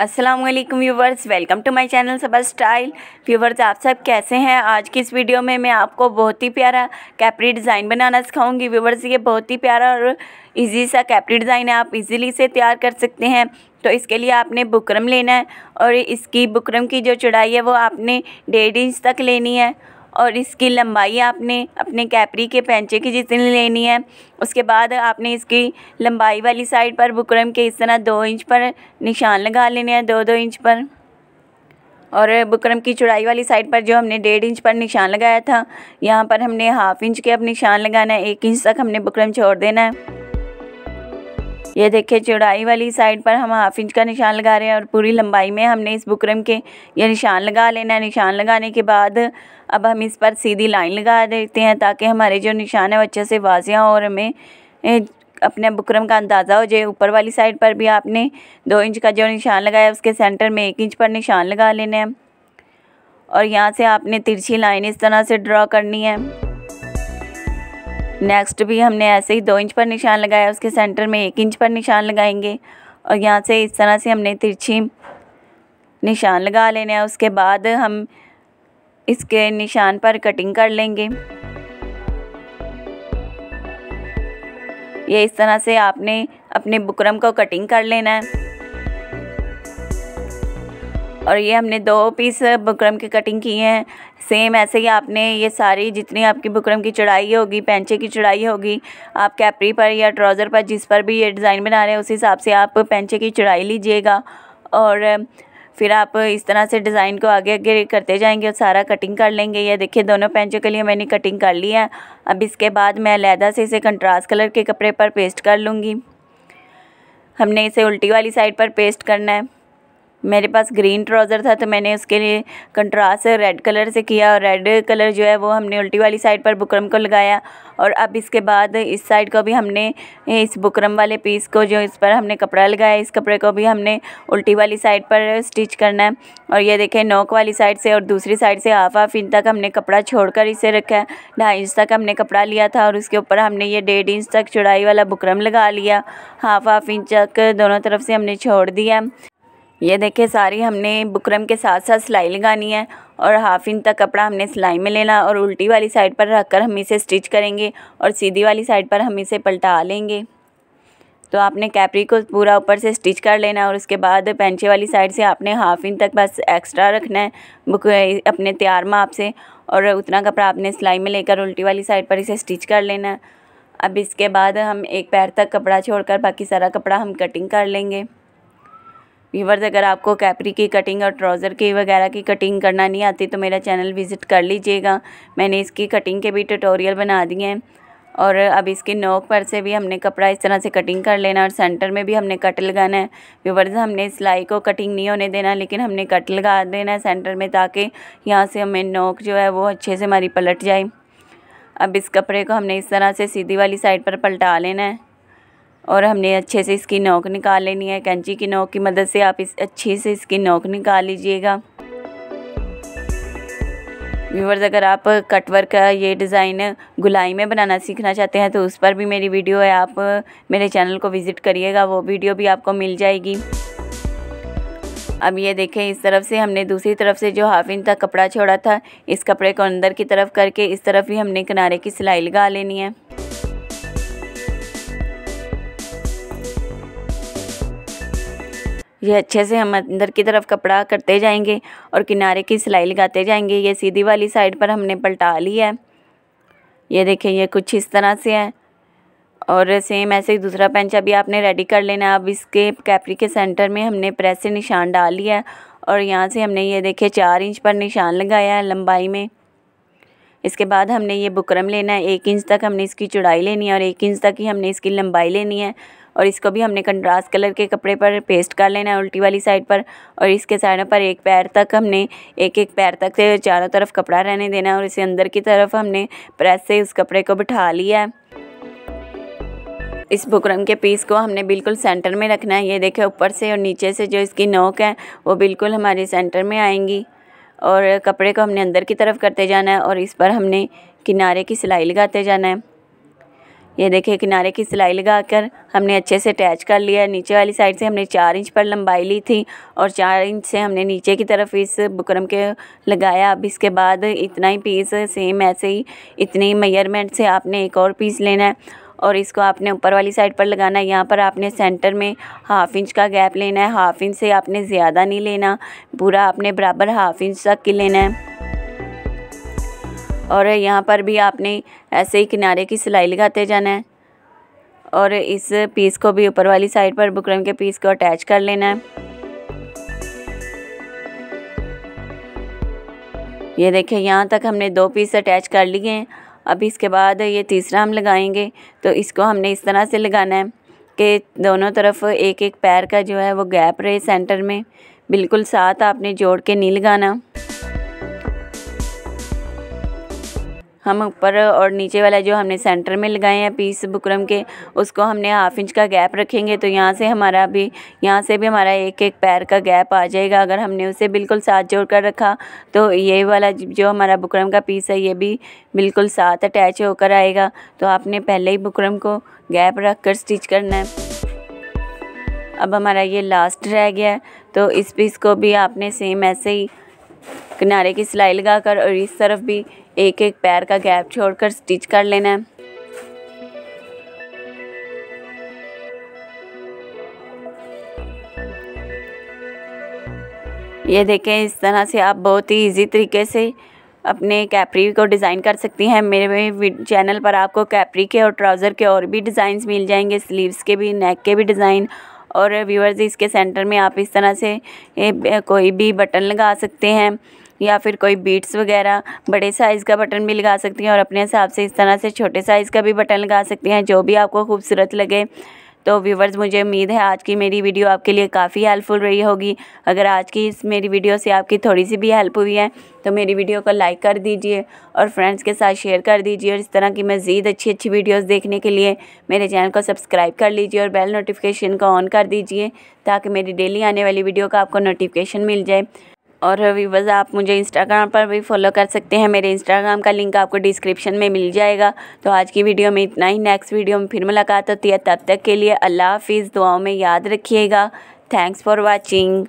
अस्सलाम वालेकुम viewers welcome to my channel Sabal style viewers आप सब कैसे हैं आज की इस वीडियो में मैं आपको बहुत ही प्यारा कैपरी डिज़ाइन बनाना सिखाऊंगी व्यूवर्स ये बहुत ही प्यारा और इजी सा कैपरी डिज़ाइन है आप इजीली से तैयार कर सकते हैं तो इसके लिए आपने बुकरम लेना है और इसकी बुकरम की जो चढ़ाई है वो आपने डेढ़ इंच तक लेनी है और इसकी लंबाई आपने अपने कैपरी के पेंचे की जितनी लेनी है उसके बाद आपने इसकी लंबाई वाली साइड पर बुकरम के इस तरह दो इंच पर निशान लगा लेने हैं दो दो इंच पर और बुकरम की चौड़ाई वाली साइड पर जो हमने डेढ़ इंच पर निशान लगाया था यहाँ पर हमने हाफ इंच के अब निशान लगाना है एक इंच तक हमने बुकरम छोड़ देना है ये देखिए चौड़ाई वाली साइड पर हम हाफ इंच का निशान लगा रहे हैं और पूरी लंबाई में हमने इस बुकरम के ये निशान लगा लेना है निशान लगाने के बाद अब हम इस पर सीधी लाइन लगा देते हैं ताकि हमारे जो निशान है वो अच्छे से वाजिया और हमें अपने बुकरम का अंदाज़ा हो जाए ऊपर वाली साइड पर भी आपने दो इंच का जो निशान लगाया उसके सेंटर में एक इंच पर निशान लगा लेना है और यहाँ से आपने तिरछी लाइन इस तरह से ड्रा करनी है नेक्स्ट भी हमने ऐसे ही दो इंच पर निशान लगाया उसके सेंटर में एक इंच पर निशान लगाएंगे और यहाँ से इस तरह से हमने तिरछी निशान लगा लेना है उसके बाद हम इसके निशान पर कटिंग कर लेंगे ये इस तरह से आपने अपने बुकरम को कटिंग कर लेना है और ये हमने दो पीस बुकरम की कटिंग की है सेम ऐसे ही आपने ये सारी जितनी आपकी बुकरम की चढ़ाई होगी पेंचे की चढ़ाई होगी आप कैपरी पर या ट्राउज़र पर जिस पर भी ये डिज़ाइन बना रहे हैं उस हिसाब से आप पेंचे की चढ़ाई लीजिएगा और फिर आप इस तरह से डिज़ाइन को आगे आगे करते जाएंगे और सारा कटिंग कर लेंगे ये देखिए दोनों पेंचों के लिए मैंने कटिंग कर ली है अब इसके बाद मैं लैदा से इसे कंट्रास्ट कलर के कपड़े पर पेस्ट कर लूँगी हमने इसे उल्टी वाली साइड पर पेस्ट करना है मेरे पास ग्रीन ट्राउज़र था तो मैंने उसके लिए कंट्रास्ट रेड कलर से किया और रेड कलर जो है वो हमने उल्टी वाली साइड पर बुकरम को लगाया और अब इसके बाद इस साइड को भी हमने इस बुकरम वाले पीस को जो इस पर हमने कपड़ा लगाया इस कपड़े को भी हमने उल्टी वाली साइड पर स्टिच करना है और ये देखें नोक वाली साइड से और दूसरी साइड से हाफ हाफ इंच तक हमने कपड़ा छोड़कर इसे रखा है ढाई इंच तक हमने कपड़ा लिया था और उसके ऊपर हमने ये डेढ़ इंच तक चौड़ाई वाला बुकरम लगा लिया हाफ हाफ इंच तक दोनों तरफ से हमने छोड़ दिया ये देखिए सारी हमने बुकरम के साथ साथ सिलाई लगानी है और हाफ इंच तक कपड़ा हमने सिलाई में लेना और उल्टी वाली साइड पर रखकर हम इसे स्टिच करेंगे और सीधी वाली साइड पर हम इसे पलटा लेंगे तो आपने कैपरी को पूरा ऊपर से स्टिच कर लेना और उसके बाद पेंचे वाली साइड से आपने हाफ इंच तक बस एक्स्ट्रा रखना है बुक अपने तैयार माप से और उतना कपड़ा आपने सिलाई में लेकर उल्टी वाली साइड पर इसे स्टिच कर लेना है अब इसके बाद हम एक पैर तक कपड़ा छोड़कर बाकी सारा कपड़ा हम कटिंग कर लेंगे व्यूवर्स अगर आपको कैपरी की कटिंग और ट्राउज़र की वगैरह की कटिंग करना नहीं आती तो मेरा चैनल विज़िट कर लीजिएगा मैंने इसकी कटिंग के भी ट्यूटोरियल बना दिए हैं और अब इसके नोक पर से भी हमने कपड़ा इस तरह से कटिंग कर लेना और सेंटर में भी हमने कट लगाना है व्यूवर्स हमने सिलाई को कटिंग नहीं होने देना लेकिन हमने कट लगा देना है सेंटर में ताकि यहाँ से हमें नोक जो है वो अच्छे से हमारी पलट जाए अब इस कपड़े को हमने इस तरह से सीधी वाली साइड पर पलटा लेना है और हमने अच्छे से इसकी नोक निकाल लेनी है कैंची की नोक की मदद से आप इस अच्छे से इसकी नोक निकाल लीजिएगा व्यूवर्स अगर आप कटवर का ये डिज़ाइन गुलाई में बनाना सीखना चाहते हैं तो उस पर भी मेरी वीडियो है आप मेरे चैनल को विज़िट करिएगा वो वीडियो भी आपको मिल जाएगी अब ये देखें इस तरफ से हमने दूसरी तरफ से जो हाफ इंच तक कपड़ा छोड़ा था इस कपड़े को अंदर की तरफ करके इस तरफ भी हमने किनारे की सिलाई लगा लेनी है यह अच्छे से हम अंदर की तरफ कपड़ा करते जाएंगे और किनारे की सिलाई लगाते जाएंगे ये सीधी वाली साइड पर हमने पलटा ली है ये देखें ये कुछ इस तरह से है और सेम ऐसे ही दूसरा पेंचा भी आपने रेडी कर लेना अब इसके कैपरी के सेंटर में हमने प्रेस से निशान डाल लिया है और यहाँ से हमने ये देखे चार इंच पर निशान लगाया है लंबाई में इसके बाद हमने ये बुकरम लेना है एक इंच तक हमने इसकी चौड़ाई लेनी है और एक इंच तक ही हमने इसकी लंबाई लेनी है और इसको भी हमने कंट्रास्ट कलर के कपड़े पर पेस्ट कर लेना है उल्टी वाली साइड पर और इसके साइड पर एक पैर तक हमने एक एक पैर तक से चारों तरफ कपड़ा रहने देना है और इसे अंदर की तरफ हमने प्रेस से उस कपड़े को बिठा लिया है इस बुकरम के पीस को हमने बिल्कुल सेंटर में रखना है ये देखें ऊपर से और नीचे से जो इसकी नोक है वो बिल्कुल हमारे सेंटर में आएंगी और कपड़े को हमने अंदर की तरफ करते जाना है और इस पर हमने किनारे की सिलाई लगाते जाना है ये देखिए किनारे की सिलाई लगाकर हमने अच्छे से अटैच कर लिया नीचे वाली साइड से हमने चार इंच पर लंबाई ली थी और चार इंच से हमने नीचे की तरफ इस बुकरम के लगाया अब इसके बाद इतना ही पीस सेम ऐसे ही इतने ही मेयरमेंट से आपने एक और पीस लेना है और इसको आपने ऊपर वाली साइड पर लगाना है यहाँ पर आपने सेंटर में हाफ इंच का गैप लेना है हाफ इंच से आपने ज़्यादा नहीं लेना पूरा आपने बराबर हाफ इंच तक ही लेना है और यहाँ पर भी आपने ऐसे ही किनारे की सिलाई लगाते जाना है और इस पीस को भी ऊपर वाली साइड पर बुकरम के पीस को अटैच कर लेना है ये देखिए यहाँ तक हमने दो पीस अटैच कर लिए हैं अब इसके बाद ये तीसरा हम लगाएंगे तो इसको हमने इस तरह से लगाना है कि दोनों तरफ एक एक पैर का जो है वो गैप रहे सेंटर में बिल्कुल साथ आपने जोड़ के नहीं लगाना हम ऊपर और नीचे वाला जो हमने सेंटर में लगाए हैं पीस बुकरम के उसको हमने हाफ इंच का गैप रखेंगे तो यहाँ से हमारा भी यहाँ से भी हमारा एक एक पैर का गैप आ जाएगा अगर हमने उसे बिल्कुल साथ जोड़ कर रखा तो ये वाला जो हमारा बुकरम का पीस है ये भी बिल्कुल साथ अटैच होकर आएगा तो आपने पहले ही बुकरम को गैप रख कर स्टिच करना है अब हमारा ये लास्ट रह गया है तो इस पीस को भी आपने सेम ऐसे ही किनारे की सिलाई लगाकर और इस तरफ भी एक एक पैर का गैप छोड़कर स्टिच कर लेना है ये देखें इस तरह से आप बहुत ही इजी तरीके से अपने कैपरी को डिज़ाइन कर सकती हैं मेरे चैनल पर आपको कैपरी के और ट्राउज़र के और भी डिज़ाइंस मिल जाएंगे स्लीव्स के भी नेक के भी डिज़ाइन और व्यूअर्स इसके सेंटर में आप इस तरह से कोई भी बटन लगा सकते हैं या फिर कोई बीट्स वगैरह बड़े साइज़ का बटन भी लगा सकती हैं और अपने हिसाब से इस तरह से छोटे साइज़ का भी बटन लगा सकती हैं जो भी आपको खूबसूरत लगे तो व्यूवर्स मुझे उम्मीद है आज की मेरी वीडियो आपके लिए काफ़ी हेल्पफुल रही होगी अगर आज की इस मेरी वीडियो से आपकी थोड़ी सी भी हेल्प हुई है तो मेरी वीडियो को लाइक कर दीजिए और फ्रेंड्स के साथ शेयर कर दीजिए और इस तरह की मज़ीद अच्छी अच्छी वीडियोस देखने के लिए मेरे चैनल को सब्सक्राइब कर लीजिए और बेल नोटिफिकेशन को ऑन कर दीजिए ताकि मेरी डेली आने वाली वीडियो का आपको नोटिफिकेशन मिल जाए और व्यूवर्स आप मुझे इंस्टाग्राम पर भी फॉलो कर सकते हैं मेरे इंस्टाग्राम का लिंक आपको डिस्क्रिप्शन में मिल जाएगा तो आज की वीडियो में इतना ही नेक्स्ट वीडियो में फिर मुलाकात होती है तब तक के लिए अल्लाह हाफिज़ दुआओं में याद रखिएगा थैंक्स फॉर वॉचिंग